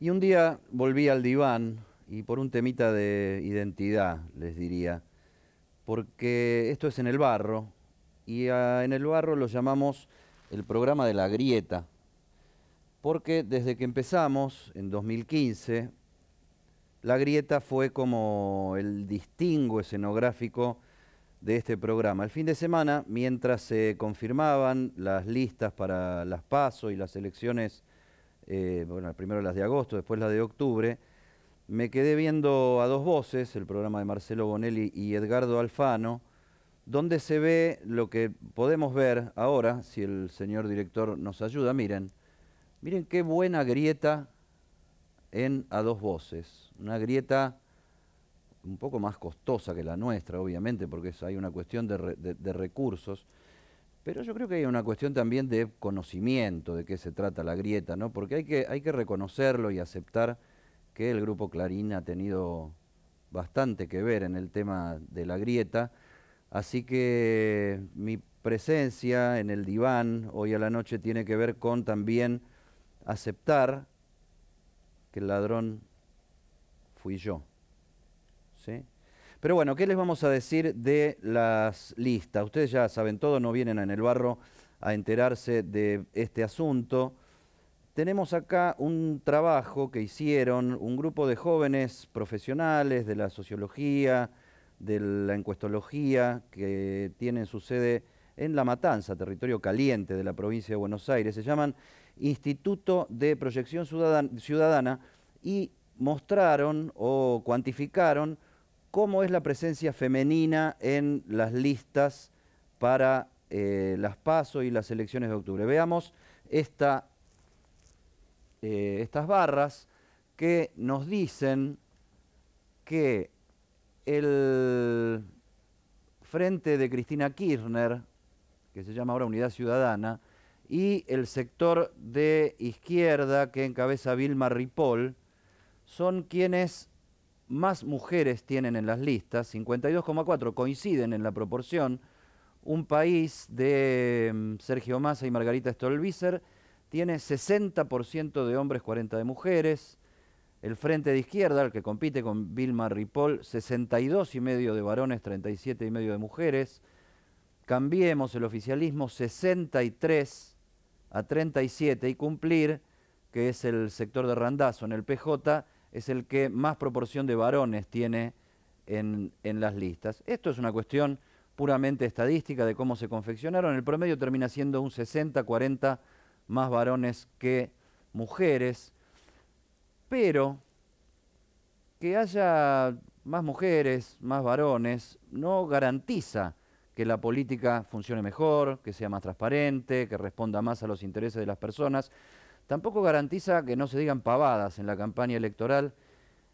Y un día volví al diván y por un temita de identidad, les diría, porque esto es en el barro y ah, en el barro lo llamamos el programa de la grieta, porque desde que empezamos en 2015, la grieta fue como el distingo escenográfico de este programa. El fin de semana, mientras se confirmaban las listas para las pasos y las elecciones eh, bueno, primero las de agosto, después las de octubre, me quedé viendo a dos voces, el programa de Marcelo Bonelli y Edgardo Alfano, donde se ve lo que podemos ver ahora, si el señor director nos ayuda, miren, miren qué buena grieta en a dos voces, una grieta un poco más costosa que la nuestra, obviamente, porque hay una cuestión de recursos, pero yo creo que hay una cuestión también de conocimiento de qué se trata la grieta, ¿no? Porque hay que, hay que reconocerlo y aceptar que el grupo Clarín ha tenido bastante que ver en el tema de la grieta. Así que mi presencia en el diván hoy a la noche tiene que ver con también aceptar que el ladrón fui yo. ¿Sí? Pero bueno, ¿qué les vamos a decir de las listas? Ustedes ya saben todo, no vienen en el barro a enterarse de este asunto. Tenemos acá un trabajo que hicieron un grupo de jóvenes profesionales de la sociología, de la encuestología, que tienen su sede en La Matanza, territorio caliente de la provincia de Buenos Aires. Se llaman Instituto de Proyección Ciudadana y mostraron o cuantificaron ¿Cómo es la presencia femenina en las listas para eh, las PASO y las elecciones de octubre? Veamos eh, estas barras que nos dicen que el frente de Cristina Kirchner, que se llama ahora Unidad Ciudadana, y el sector de izquierda que encabeza Vilma Ripoll, son quienes más mujeres tienen en las listas, 52,4 coinciden en la proporción. Un país de mm, Sergio Massa y Margarita Stolbizer tiene 60% de hombres, 40% de mujeres. El Frente de Izquierda, el que compite con Vilma Ripoll, 62,5 de varones, y medio de mujeres. Cambiemos el oficialismo 63 a 37 y cumplir, que es el sector de Randazo en el PJ, es el que más proporción de varones tiene en, las listas. Esto es una cuestión puramente estadística de cómo se confeccionaron. El promedio termina siendo un 60-40 más varones que mujeres, pero que haya más mujeres, más varones, no garantiza que la política funcione mejor, que sea más transparente, que responda más a los intereses de las personas. Tampoco garantiza que no se digan pavadas en la campaña electoral.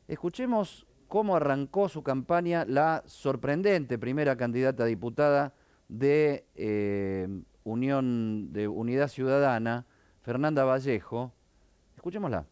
Escuchemos cómo arrancó su campaña la sorprendente primera candidata a diputada de eh, Unión de Unidad Ciudadana, Fernanda Vallejo. Escuchémosla.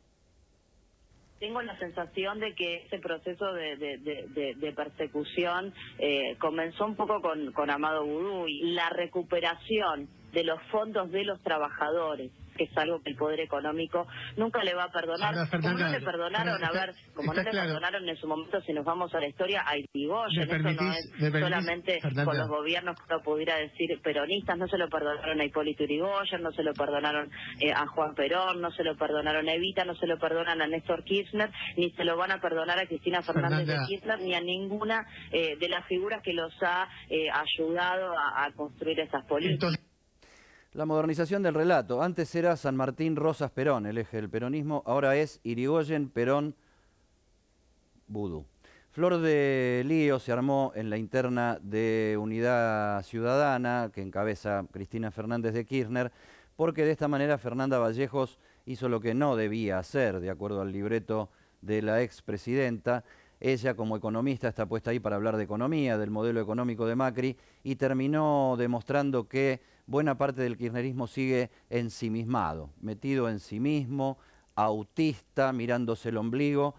Tengo la sensación de que ese proceso de, persecución eh, comenzó un poco con, Amado Gurú y la recuperación de los fondos de los trabajadores que es algo que el poder económico nunca le va a perdonar. como no le perdonaron, a ver, como no le perdonaron en su momento, si nos vamos a la historia, a Irigoyen, no es solamente con los gobiernos que pudiera decir peronistas, no se lo perdonaron a Hipólito Irigoyen, no se lo perdonaron eh, a Juan Perón, no se lo perdonaron a Evita, no se lo perdonan a Néstor Kirchner, ni se lo van a perdonar a Cristina Fernández de Kirchner, ni a ninguna eh, de las figuras que los ha eh, ayudado a, construir esas políticas. La modernización del relato. Antes era San Martín Rosas Perón, el eje del peronismo. Ahora es Irigoyen Perón Vudú. Flor de lío se armó en la interna de Unidad Ciudadana, que encabeza Cristina Fernández de Kirchner, porque de esta manera Fernanda Vallejos hizo lo que no debía hacer, de acuerdo al libreto de la expresidenta. Ella como economista está puesta ahí para hablar de economía, del modelo económico de Macri, y terminó demostrando que buena parte del kirchnerismo sigue ensimismado, metido en sí mismo, autista, mirándose el ombligo,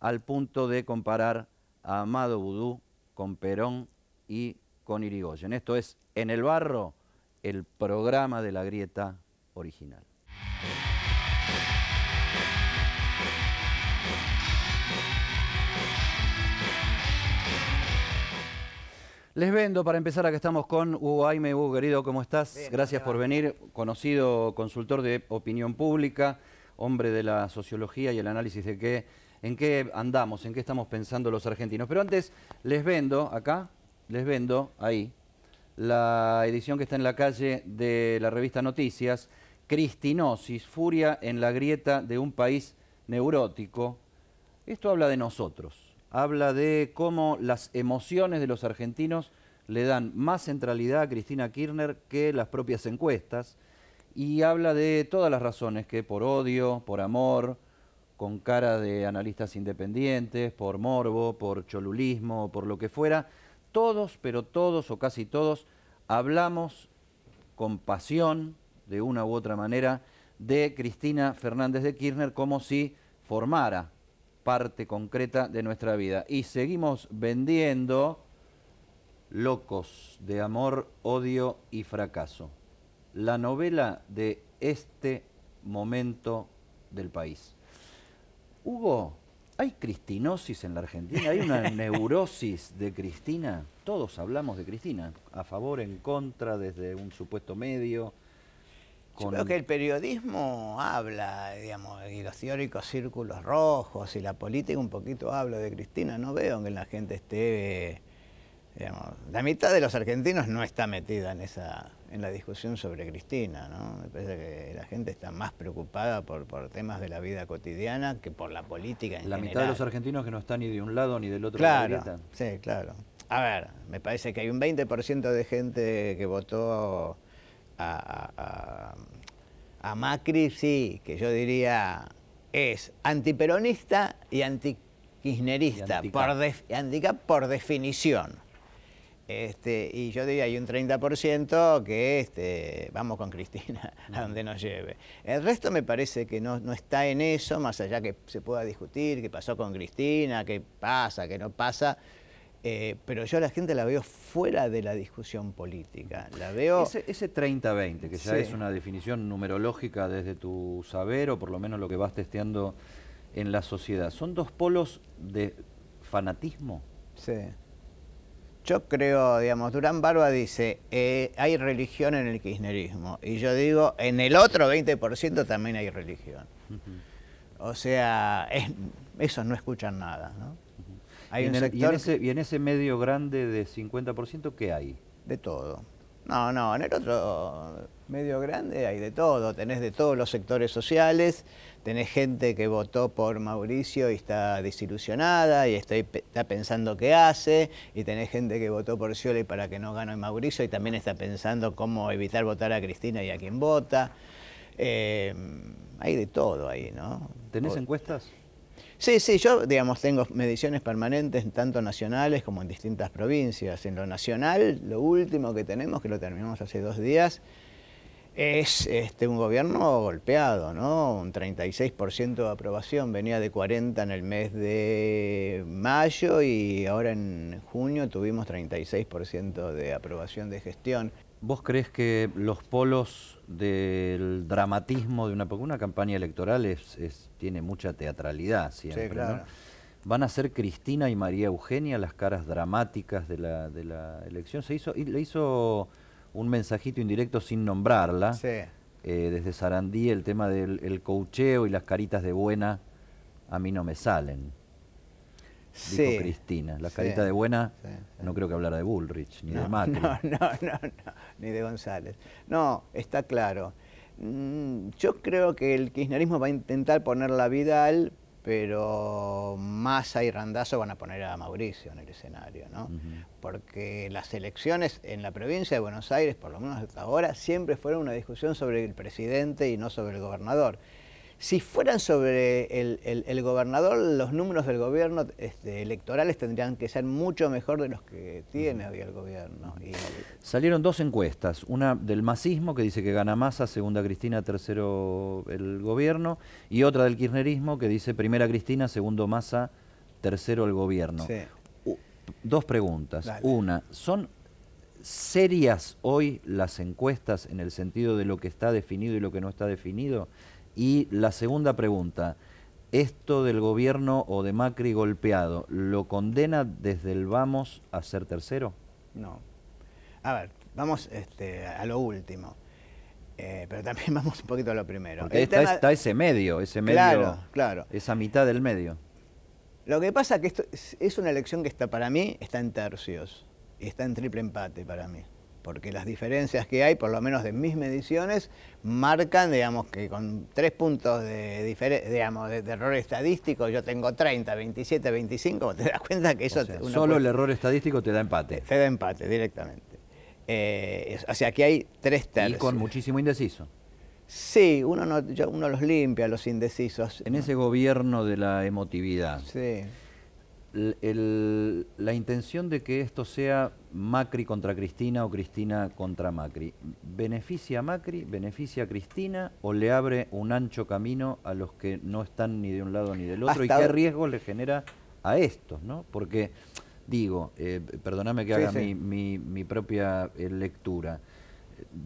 al punto de comparar a Amado Boudou con Perón y con Irigoyen. Esto es En el Barro, el programa de la grieta original. Les vendo para empezar, acá estamos con Hugo Aime. Hugo, querido, ¿cómo estás? Gracias por venir. Conocido consultor de opinión pública, hombre de la sociología y el análisis de qué, en qué andamos, en qué estamos pensando los argentinos. Pero antes, les vendo acá, les vendo ahí, la edición que está en la calle de la revista Noticias, Cristinosis, furia en la grieta de un país neurótico. Esto habla de nosotros habla de cómo las emociones de los argentinos le dan más centralidad a Cristina Kirchner que las propias encuestas y habla de todas las razones que por odio, por amor, con cara de analistas independientes, por morbo, por cholulismo, por lo que fuera, todos, pero todos o casi todos, hablamos con pasión, de una u otra manera, de Cristina Fernández de Kirchner como si formara parte concreta de nuestra vida. Y seguimos vendiendo Locos de Amor, Odio y Fracaso, la novela de este momento del país. Hugo, ¿hay cristinosis en la Argentina? ¿Hay una neurosis de Cristina? Todos hablamos de Cristina, a favor, en contra, desde un supuesto medio. Yo creo que el periodismo habla, digamos, y los teóricos círculos rojos y la política un poquito habla de Cristina. No veo que la gente esté, digamos, la mitad de los argentinos no está metida en esa, en la discusión sobre Cristina, ¿no? Me parece que la gente está más preocupada por, por temas de la vida cotidiana que por la política en la general. La mitad de los argentinos que no están ni de un lado ni del otro. Claro, sí, claro. A ver, me parece que hay un 20% de gente que votó a, Macri, sí, que yo diría es antiperonista y antikirchnerista, por, definición. Este, y yo diría, hay un 30% que este, vamos con Cristina a donde nos lleve. El resto me parece que no, no, está en eso, más allá que se pueda discutir qué pasó con Cristina, qué pasa, qué no pasa. Eh, pero yo a la gente la veo fuera de la discusión política. La veo... Ese, ese 30-20, que ya es una definición numerológica desde tu saber, o por lo menos lo que vas testeando en la sociedad, ¿son dos polos de fanatismo? Sí. Yo creo, digamos, Durán Barba dice, eh, hay religión en el kirchnerismo. Y yo digo, en el otro 20% también hay religión. O sea, esos no escuchan nada, ¿no? y, en ese, medio grande de 50%, ¿qué hay? De todo. No, no, en el otro medio grande hay de todo, tenés de todos los sectores sociales, tenés gente que votó por Mauricio y está desilusionada y está, pensando qué hace, y tenés gente que votó por Scioli para que no gane Mauricio y también está pensando cómo evitar votar a Cristina y a quien vota. Eh, hay de todo ahí, ¿no? ¿Tenés encuestas? Sí, sí, yo digamos tengo mediciones permanentes tanto nacionales como en distintas provincias. En lo nacional, lo último que tenemos, que lo terminamos hace dos días, es este, un gobierno golpeado, ¿no? Un 36% de aprobación, venía de 40 en el mes de mayo y ahora en junio tuvimos 36% de aprobación de gestión. ¿Vos crees que los polos del dramatismo de una, una campaña electoral es, tiene mucha teatralidad siempre, sí, Van a ser Cristina y María Eugenia las caras dramáticas de la, elección. Se hizo, le hizo un mensajito indirecto sin nombrarla. Eh, desde Sarandí el tema del cocheo y las caritas de buena a mí no me salen. Cristina. La carita de buena, no creo que hablara de Bullrich, ni de Macri. No, no, no, ni de González. No, está claro. Mm, yo creo que el kirchnerismo va a intentar poner la Vidal, pero Massa y Randazzo van a poner a Mauricio en el escenario, ¿no? Porque las elecciones en la provincia de Buenos Aires, por lo menos hasta ahora, siempre fueron una discusión sobre el presidente y no sobre el gobernador. Si fueran sobre el, gobernador, los números del gobierno este, electorales tendrían que ser mucho mejor de los que tiene hoy el gobierno. Salieron dos encuestas, una del masismo, que dice que gana Massa, segunda Cristina, tercero el gobierno, y otra del kirchnerismo, que dice primera Cristina, segundo Massa, tercero el gobierno. Dos preguntas. Una, ¿son serias hoy las encuestas en el sentido de lo que está definido y lo que no está definido? Y la segunda pregunta, ¿esto del gobierno o de Macri golpeado lo condena desde el vamos a ser tercero? No. A ver, vamos este, a lo último. Eh, pero también vamos un poquito a lo primero. está, ese medio, ese medio. Claro, claro. Esa mitad del medio. Lo que pasa es que esto es una elección que está para mí, está en tercios. Está en triple empate para mí porque las diferencias que hay, por lo menos de mis mediciones, marcan, digamos, que con tres puntos de, de, error estadístico, yo tengo 30, 27, 25, te das cuenta que eso... solo el error estadístico te da empate. Te da empate, directamente. Eh, o sea, que hay tres tercios. Y con muchísimo indeciso. Sí, uno, no, uno los limpia, los indecisos. En ese gobierno de la emotividad. Sí el, la intención de que esto sea Macri contra Cristina o Cristina contra Macri, ¿beneficia a Macri, beneficia a Cristina o le abre un ancho camino a los que no están ni de un lado ni del otro? ¿Y qué riesgo le genera a estos? ¿no? Porque, digo, perdoname eh, perdóname que haga Mi, propia eh, lectura,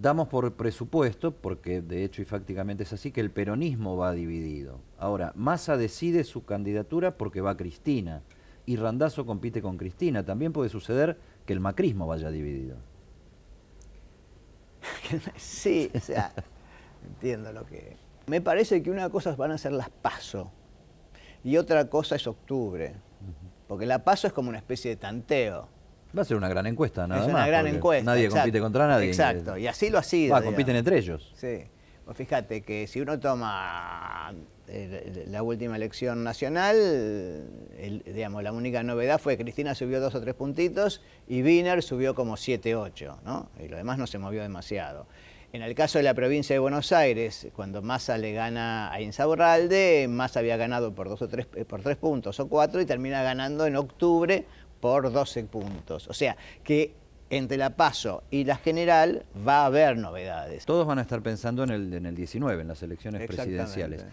damos por presupuesto, porque de hecho y fácticamente es así, que el peronismo va dividido. Ahora, Massa decide su candidatura porque va Cristina y Randazo compite con Cristina. También puede suceder que el macrismo vaya dividido. sí, o sea, entiendo lo que... Me parece que una cosa van a ser las PASO y otra cosa es octubre. Porque la PASO es como una especie de tanteo. Va a ser una gran encuesta, nada es una gran encuesta. Nadie compite contra nadie. Exacto, y así lo ha sido. Va, compiten entre ellos. Sí. Pues fíjate que si uno toma eh, la última elección nacional, digamos, la única novedad fue que Cristina subió dos o tres puntitos y Wiener subió como siete, ocho, ¿no? Y lo demás no se movió demasiado. En el caso de la provincia de Buenos Aires, cuando Massa le gana a Insaurralde, Massa había ganado por dos o tres, eh, por tres puntos o cuatro y termina ganando en octubre por 12 puntos. O sea, que entre la PASO y la general va a haber novedades. Todos van a estar pensando en el, 19, en las elecciones presidenciales.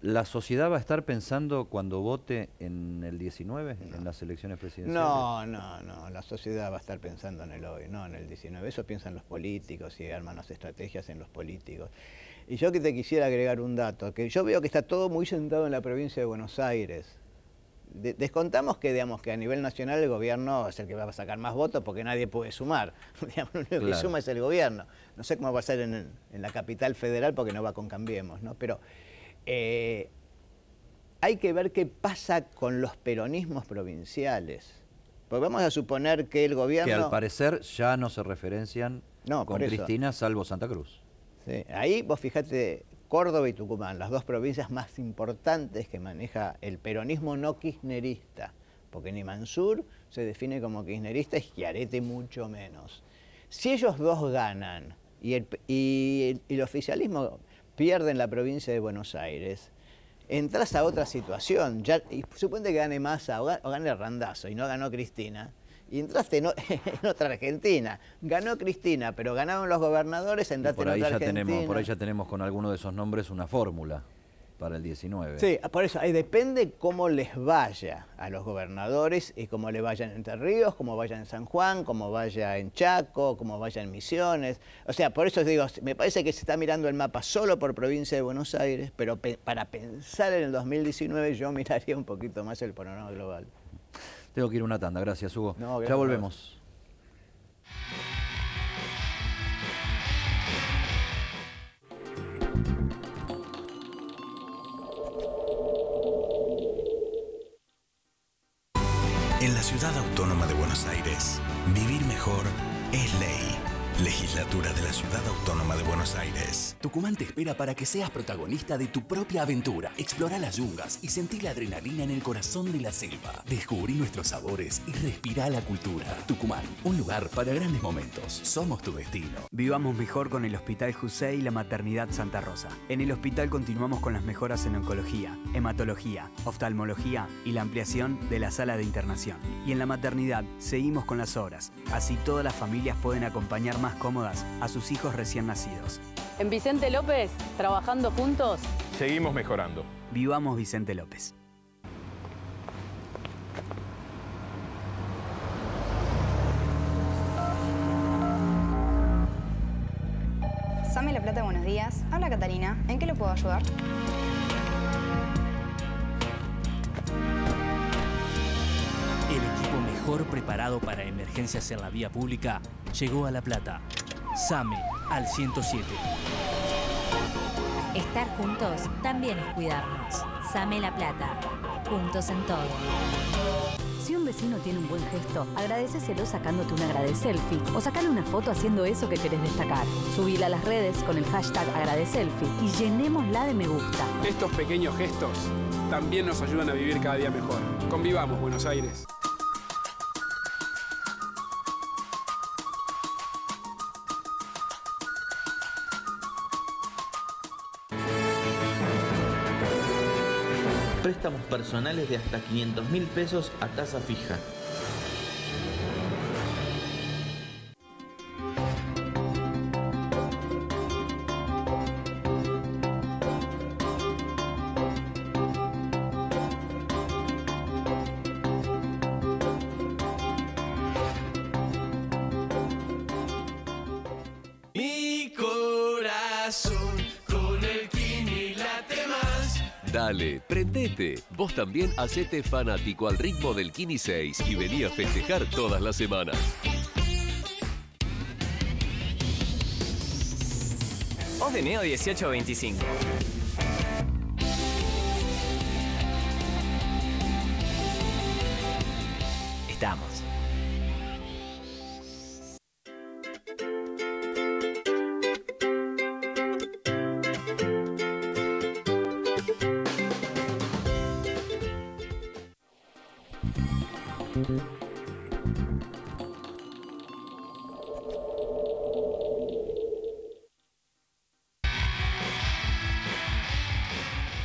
¿La sociedad va a estar pensando cuando vote en el 19, en las elecciones presidenciales? No, no, no. La sociedad va a estar pensando en el hoy, no en el 19. Eso piensan los políticos y arman las estrategias en los políticos. Y yo que te quisiera agregar un dato, que yo veo que está todo muy sentado en la provincia de Buenos Aires descontamos que, digamos, que a nivel nacional el gobierno es el que va a sacar más votos porque nadie puede sumar. lo único que suma es el gobierno. No sé cómo va a ser en, la capital federal porque no va con Cambiemos, ¿no? Pero eh, hay que ver qué pasa con los peronismos provinciales. Porque vamos a suponer que el gobierno... Que al parecer ya no se referencian con Cristina, salvo Santa Cruz. Sí. Ahí vos fijate Córdoba y Tucumán, las dos provincias más importantes que maneja el peronismo no kirchnerista, porque ni Mansur se define como kirchnerista y Chiarete mucho menos. Si ellos dos ganan y el, oficialismo pierde en la provincia de Buenos Aires, entras a otra situación. Ya, y que gane Massa o gane Randazo y no ganó Cristina y entraste en, otra Argentina. Ganó Cristina, pero ganaron los gobernadores, entraste en otra ya Argentina. Tenemos, por ahí ya tenemos con alguno de esos nombres una fórmula para el 19. Sí, ah, por eso, ahí depende cómo les vaya a los gobernadores y cómo le vayan en Entre Ríos, cómo vayan en San Juan, cómo vaya en Chaco, cómo vaya en Misiones. O sea, por eso digo, me parece que se está mirando el mapa solo por provincia de Buenos Aires, pero para pensar en el 2019 yo miraría un poquito más el panorama global. Tengo que ir una tanda. Gracias, Hugo. ya volvemos. En la ciudad autónoma de Buenos Aires, vivir mejor es ley. Legislatura de la Ciudad Autónoma de Buenos Aires. Tucumán te espera para que seas protagonista de tu propia aventura. Explora las yungas y sentí la adrenalina en el corazón de la selva. Descubrí nuestros sabores y respira la cultura. Tucumán, un lugar para grandes momentos. Somos tu destino. Vivamos mejor con el Hospital José y la Maternidad Santa Rosa. En el hospital continuamos con las mejoras en oncología, hematología, oftalmología y la ampliación de la sala de internación. Y en la maternidad seguimos con las obras. Así todas las familias pueden acompañarnos más cómodas a sus hijos recién nacidos. En Vicente López, trabajando juntos, seguimos mejorando. Vivamos Vicente López. Same La Plata, buenos días. Habla Catalina. ¿En qué lo puedo ayudar? mejor preparado para emergencias en la vía pública llegó a La Plata. SAME al 107. Estar juntos también es cuidarnos. SAME La Plata. Juntos en todo. Si un vecino tiene un buen gesto, agradeceselo sacándote un agrade selfie o sacale una foto haciendo eso que querés destacar. Subila a las redes con el hashtag agrade-selfie. y llenémosla de me gusta. Estos pequeños gestos también nos ayudan a vivir cada día mejor. Convivamos, Buenos Aires. préstamos personales de hasta 500 mil pesos a tasa fija. Dale, prendete. Vos también hacete fanático al ritmo del Kini 6 y vení a festejar todas las semanas. Os de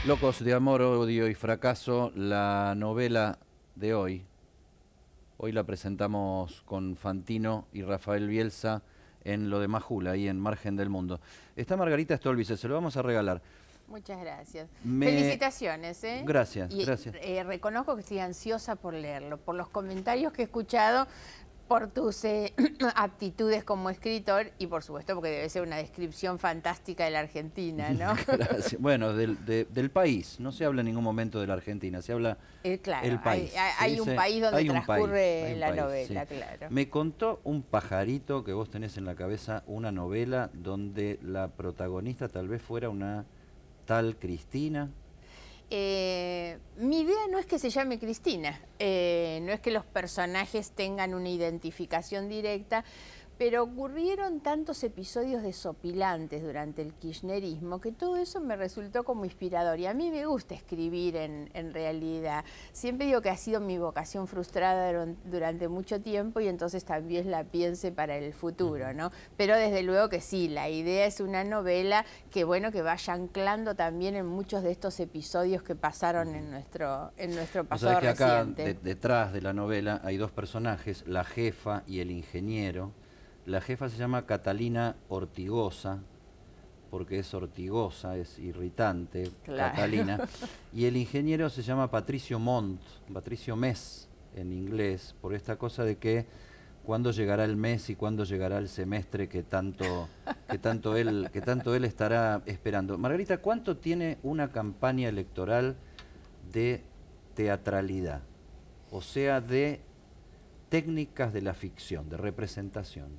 Locos de amor, odio y fracaso, la novela de hoy. Hoy la presentamos con Fantino y Rafael Bielsa en lo de Majula, ahí en Margen del Mundo. Está Margarita Stolvice, se lo vamos a regalar. Muchas gracias. Felicitaciones. ¿eh? Gracias, gracias. Eh, reconozco que estoy ansiosa por leerlo, por los comentarios que he escuchado por tus eh, aptitudes como escritor y por supuesto porque debe ser una descripción fantástica de la Argentina, ¿no? Bueno, del, país, no se habla en ningún momento de la Argentina, se habla eh, el país. Hay, un país donde transcurre la novela, claro. Me contó un pajarito que vos tenés en la cabeza una novela donde la protagonista tal vez fuera una tal Cristina. Eh, mi idea no es que se llame Cristina, eh, no es que los personajes tengan una identificación directa, pero ocurrieron tantos episodios desopilantes durante el kirchnerismo que todo eso me resultó como inspirador. Y a mí me gusta escribir en, realidad. Siempre digo que ha sido mi vocación frustrada durante mucho tiempo y entonces también la piense para el futuro, ¿no? Pero desde luego que sí, la idea es una novela que, bueno, que vaya anclando también en muchos de estos episodios que pasaron en nuestro, en nuestro pasado o sea, que acá, detrás de la novela hay dos personajes, la jefa y el ingeniero la jefa se llama Catalina Ortigosa, porque es ortigosa, es irritante, Catalina. Y el ingeniero se llama Patricio Mont, Patricio Mes en inglés, por esta cosa de que cuándo llegará el mes y cuándo llegará el semestre que tanto, que tanto, él, que tanto él estará esperando. Margarita, ¿cuánto tiene una campaña electoral de teatralidad? O sea, de técnicas de la ficción, de representación?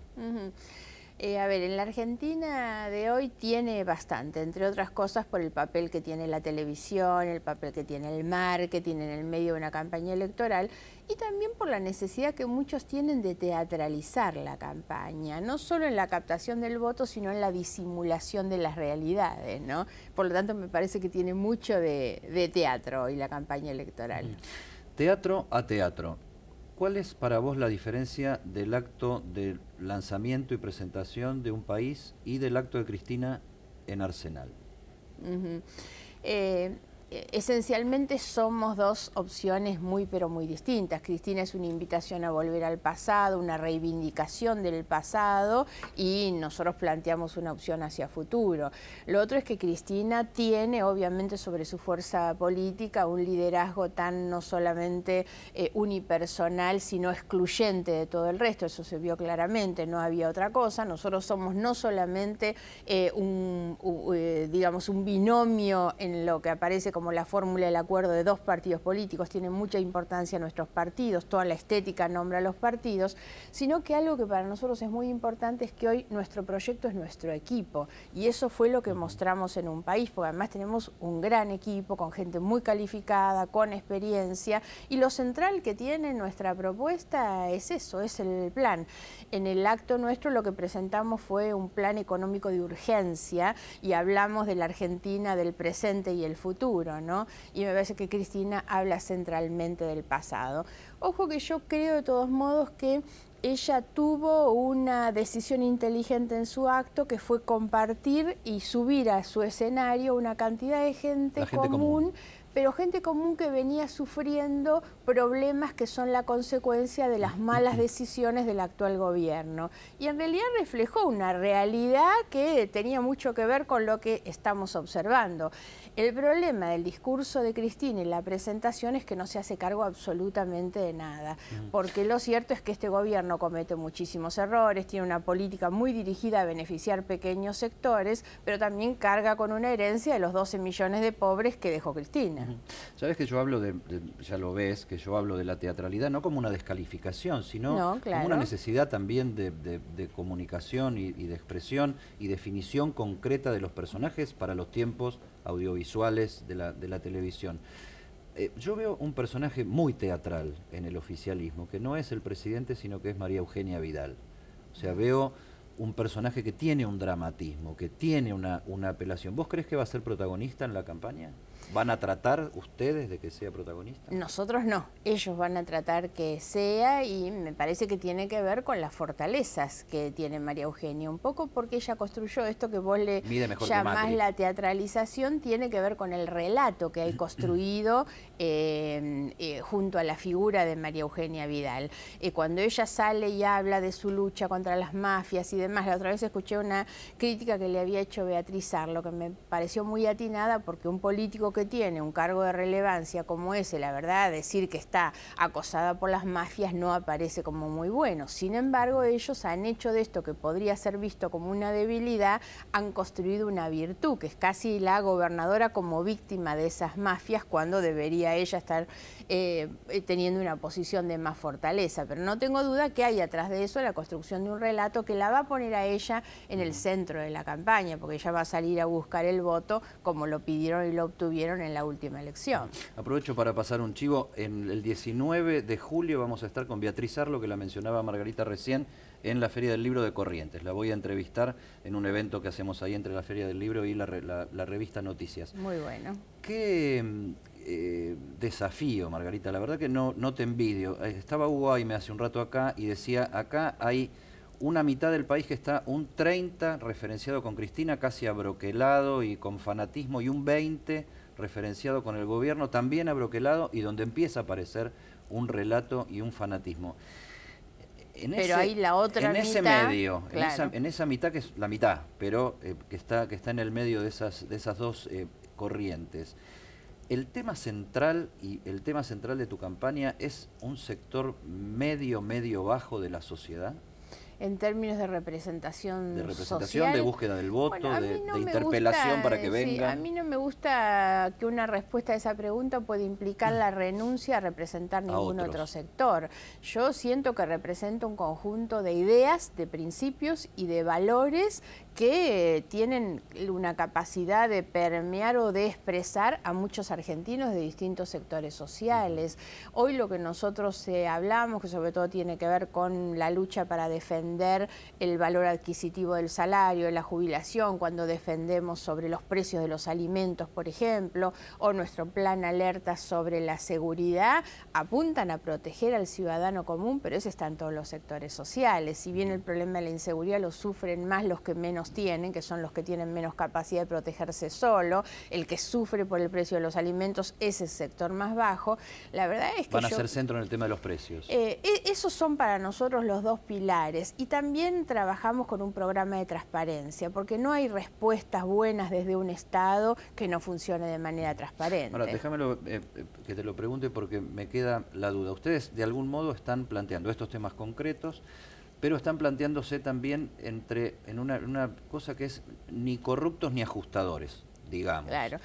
Eh, a ver, en la Argentina de hoy tiene bastante, entre otras cosas por el papel que tiene la televisión, el papel que tiene el mar, marketing en el medio de una campaña electoral y también por la necesidad que muchos tienen de teatralizar la campaña, no solo en la captación del voto, sino en la disimulación de las realidades, ¿no? Por lo tanto, me parece que tiene mucho de, teatro hoy la campaña electoral. Teatro a teatro. ¿Cuál es para vos la diferencia del acto de lanzamiento y presentación de un país y del acto de Cristina en Arsenal? esencialmente somos dos opciones muy pero muy distintas. Cristina es una invitación a volver al pasado, una reivindicación del pasado y nosotros planteamos una opción hacia futuro. Lo otro es que Cristina tiene obviamente sobre su fuerza política un liderazgo tan no solamente eh, unipersonal sino excluyente de todo el resto, eso se vio claramente, no había otra cosa. Nosotros somos no solamente eh, un, eh, digamos, un binomio en lo que aparece como como la fórmula del acuerdo de dos partidos políticos, tiene mucha importancia nuestros partidos, toda la estética nombra a los partidos, sino que algo que para nosotros es muy importante es que hoy nuestro proyecto es nuestro equipo y eso fue lo que mostramos en un país, porque además tenemos un gran equipo con gente muy calificada, con experiencia y lo central que tiene nuestra propuesta es eso, es el plan. En el acto nuestro lo que presentamos fue un plan económico de urgencia y hablamos de la Argentina del presente y el futuro. ¿no? Y me parece que Cristina habla centralmente del pasado. Ojo que yo creo de todos modos que ella tuvo una decisión inteligente en su acto que fue compartir y subir a su escenario una cantidad de gente, común pero gente común que venía sufriendo problemas que son la consecuencia de las malas decisiones del actual gobierno. Y en realidad reflejó una realidad que tenía mucho que ver con lo que estamos observando. El problema del discurso de Cristina en la presentación es que no se hace cargo absolutamente de nada, porque lo cierto es que este gobierno comete muchísimos errores, tiene una política muy dirigida a beneficiar pequeños sectores, pero también carga con una herencia de los 12 millones de pobres que dejó Cristina. Sabes que yo hablo de, ya lo ves, que yo hablo de la teatralidad no como una descalificación, sino como una necesidad también de, comunicación y, de expresión y definición concreta de los personajes para los tiempos audiovisuales de la, televisión. Eh, yo veo un personaje muy teatral en el oficialismo, que no es el presidente, sino que es María Eugenia Vidal. O sea, veo un personaje que tiene un dramatismo, que tiene una, una apelación. ¿Vos crees que va a ser protagonista en la campaña? ¿Van a tratar ustedes de que sea protagonista? Nosotros no, ellos van a tratar que sea y me parece que tiene que ver con las fortalezas que tiene María Eugenia un poco porque ella construyó esto que vos le llamás la teatralización, tiene que ver con el relato que hay construido eh, eh, junto a la figura de María Eugenia Vidal. Eh, cuando ella sale y habla de su lucha contra las mafias y demás, la otra vez escuché una crítica que le había hecho Beatriz Arlo que me pareció muy atinada porque un político que que tiene un cargo de relevancia como ese, la verdad, decir que está acosada por las mafias no aparece como muy bueno. Sin embargo, ellos han hecho de esto que podría ser visto como una debilidad, han construido una virtud, que es casi la gobernadora como víctima de esas mafias cuando debería ella estar eh, eh, teniendo una posición de más fortaleza. Pero no tengo duda que hay atrás de eso la construcción de un relato que la va a poner a ella en el centro de la campaña, porque ella va a salir a buscar el voto como lo pidieron y lo obtuvieron en la última elección. Aprovecho para pasar un chivo. En el 19 de julio vamos a estar con Beatriz Arlo, que la mencionaba Margarita recién, en la Feria del Libro de Corrientes. La voy a entrevistar en un evento que hacemos ahí entre la Feria del Libro y la, revista Noticias. Muy bueno. ¿Qué eh, desafío, Margarita? La verdad que no, no te envidio. Eh, estaba Hugo me hace un rato acá y decía, acá hay una mitad del país que está un 30 referenciado con Cristina, casi abroquelado y con fanatismo, y un 20 referenciado con el gobierno, también abroquelado y donde empieza a aparecer un relato y un fanatismo. pero ahí la otra en ese medio, en, esa, mitad que es la mitad, pero eh, que, está, que está en el medio de esas, de esas dos eh, corrientes. El tema central y el tema central de tu campaña es un sector medio, medio bajo de la sociedad en términos de representación De representación, social. de búsqueda del voto, de, interpelación para que venga. Sí, a mí no me gusta que una respuesta a esa pregunta pueda implicar la renuncia a representar ningún otro sector. Yo siento que represento un conjunto de ideas, de principios y de valores que tienen una capacidad de permear o de expresar a muchos argentinos de distintos sectores sociales. Hoy lo que nosotros eh, hablamos, que sobre todo tiene que ver con la lucha para defender el valor adquisitivo del salario, la jubilación, cuando defendemos sobre los precios de los alimentos, por ejemplo, o nuestro plan alerta sobre la seguridad, apuntan a proteger al ciudadano común, pero eso está en todos los sectores sociales. Si bien el problema de la inseguridad lo sufren más los que menos tienen, que son los que tienen menos capacidad de protegerse solo, el que sufre por el precio de los alimentos es el sector más bajo. La verdad es que... Van a ser centro en el tema de los precios. Eh, e, esos son para nosotros los dos pilares y también trabajamos con un programa de transparencia, porque no hay respuestas buenas desde un Estado que no funcione de manera transparente. Ahora, déjamelo eh, eh, que te lo pregunte porque me queda la duda. Ustedes de algún modo están planteando estos temas concretos, pero están planteándose también entre en una, una cosa que es ni corruptos ni ajustadores, digamos. Claro.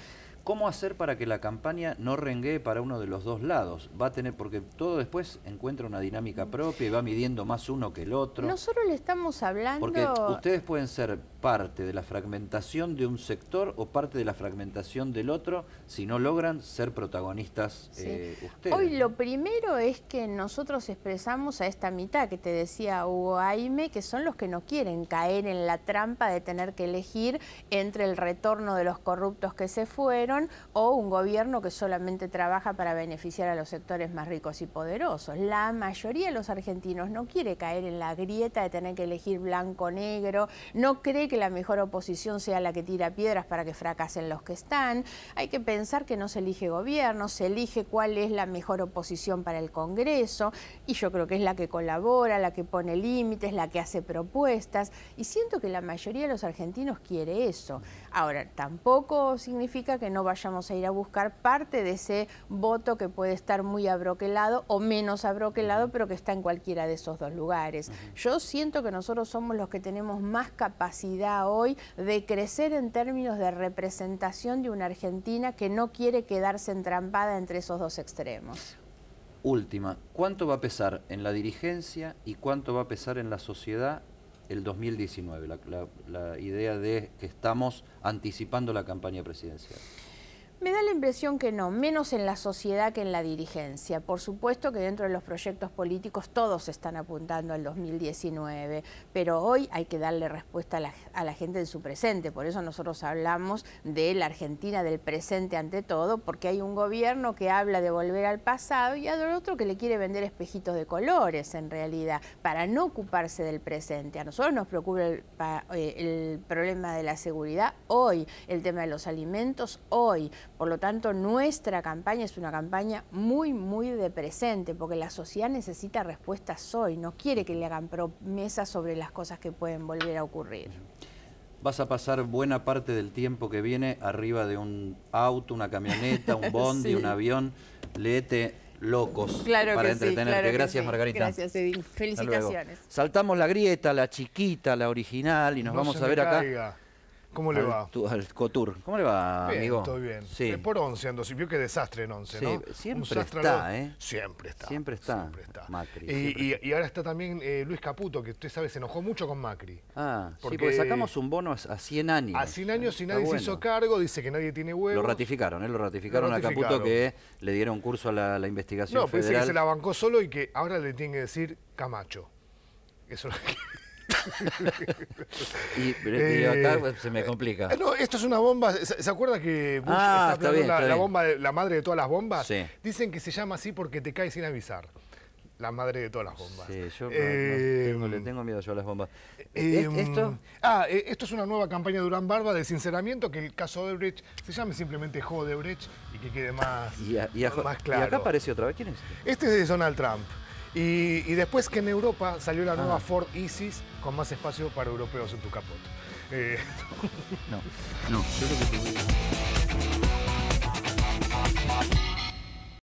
¿Cómo hacer para que la campaña no renguee para uno de los dos lados? Va a tener, porque todo después encuentra una dinámica propia y va midiendo más uno que el otro. Nosotros le estamos hablando... Porque ustedes pueden ser parte de la fragmentación de un sector o parte de la fragmentación del otro si no logran ser protagonistas eh, ustedes. Hoy lo primero es que nosotros expresamos a esta mitad que te decía Hugo Aime, que son los que no quieren caer en la trampa de tener que elegir entre el retorno de los corruptos que se fueron o un gobierno que solamente trabaja para beneficiar a los sectores más ricos y poderosos. La mayoría de los argentinos no quiere caer en la grieta de tener que elegir blanco-negro, o no cree que la mejor oposición sea la que tira piedras para que fracasen los que están. Hay que pensar que no se elige gobierno, se elige cuál es la mejor oposición para el Congreso y yo creo que es la que colabora, la que pone límites, la que hace propuestas y siento que la mayoría de los argentinos quiere eso. Ahora, tampoco significa que no vayamos a ir a buscar parte de ese voto que puede estar muy abroquelado o menos abroquelado, pero que está en cualquiera de esos dos lugares. Yo siento que nosotros somos los que tenemos más capacidad hoy de crecer en términos de representación de una Argentina que no quiere quedarse entrampada entre esos dos extremos. Última, ¿cuánto va a pesar en la dirigencia y cuánto va a pesar en la sociedad el 2019, la idea de que estamos anticipando la campaña presidencial? Me da la impresión que no, menos en la sociedad que en la dirigencia. Por supuesto que dentro de los proyectos políticos todos están apuntando al 2019, pero hoy hay que darle respuesta a la, gente en su presente. Por eso nosotros hablamos de la Argentina del presente ante todo, porque hay un gobierno que habla de volver al pasado y hay otro que le quiere vender espejitos de colores en realidad, para no ocuparse del presente. A nosotros nos preocupa el, eh, el problema de la seguridad hoy, el tema de los alimentos hoy por lo tanto, nuestra campaña es una campaña muy, muy de presente, porque la sociedad necesita respuestas hoy, no quiere que le hagan promesas sobre las cosas que pueden volver a ocurrir. Vas a pasar buena parte del tiempo que viene arriba de un auto, una camioneta, un bondi, un avión. Leete locos para entretenerte. gracias, Margarita. Gracias, Edith. Felicitaciones. Saltamos la grieta, la chiquita, la original, y nos vamos a ver acá. ¿Cómo le va? al Cotur. ¿Cómo le va, amigo? Todo bien. por 11 ando. Si vio que desastre en 11, ¿no? ¿eh? Siempre está, ¿eh? Siempre está. Siempre está. Macri. Y, ahora está también eh, Luis Caputo, que usted sabe, se enojó mucho con Macri. Ah, porque, sí, porque sacamos un bono a, 100 años. A 100 años y nadie se hizo cargo, dice que nadie tiene huevos. Lo ratificaron, ¿eh? Lo ratificaron, a Caputo que le dieron curso a la, investigación No, pues federal. que se la bancó solo y que ahora le tiene que decir Camacho. Eso es lo que... y, acá eh, pues, se me eh, complica. Eh, no, esto es una bomba. ¿Se, acuerda que Bush ah, la, bomba, de, la madre de todas las bombas? Dicen que se llama así porque te cae sin avisar la madre de todas las bombas. Sí, yo no, tengo, le tengo miedo yo a las bombas. ¿Esto? Ah, esto es una nueva campaña de Durán Barba de sinceramiento, que el caso de Brecht se llame simplemente Jodebrecht y que quede más, claro. Y acá aparece otra vez, ¿quién es? Este, este es de Donald Trump. Y, después que en Europa salió la nueva ah. Ford Isis con más espacio para europeos en tu capote. Eh, no, no, yo creo que